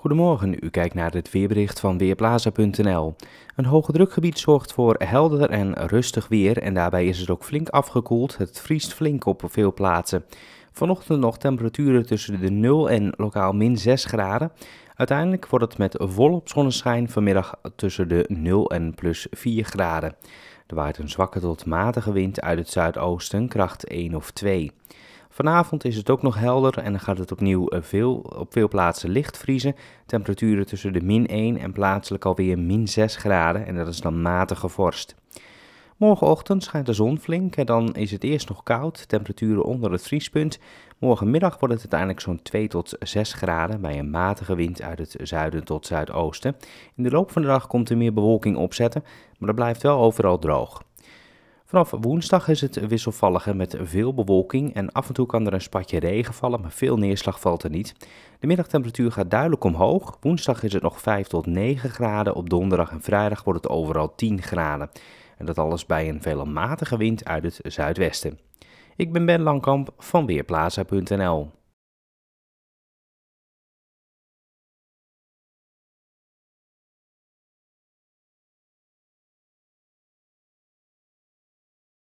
Goedemorgen, u kijkt naar het weerbericht van Weerplaza.nl. Een hoge drukgebied zorgt voor helder en rustig weer en daarbij is het ook flink afgekoeld. Het vriest flink op veel plaatsen. Vanochtend nog temperaturen tussen de 0 en lokaal min 6 graden. Uiteindelijk wordt het met volop zonneschijn vanmiddag tussen de 0 en plus 4 graden. Er waait een zwakke tot matige wind uit het zuidoosten, kracht 1 of 2. Vanavond is het ook nog helder en dan gaat het opnieuw eh, veel, op veel plaatsen licht vriezen. Temperaturen tussen de min 1 en plaatselijk alweer min 6 graden en dat is dan matige vorst. Morgenochtend schijnt de zon flink en dan is het eerst nog koud, temperaturen onder het vriespunt. Morgenmiddag wordt het uiteindelijk zo'n 2 tot 6 graden bij een matige wind uit het zuiden tot zuidoosten. In de loop van de dag komt er meer bewolking opzetten, maar dat blijft wel overal droog. Vanaf woensdag is het wisselvalliger met veel bewolking en af en toe kan er een spatje regen vallen, maar veel neerslag valt er niet. De middagtemperatuur gaat duidelijk omhoog. Woensdag is het nog 5 tot 9 graden, op donderdag en vrijdag wordt het overal 10 graden. En dat alles bij een veel matige wind uit het zuidwesten. Ik ben Ben Langkamp van Weerplaza.nl.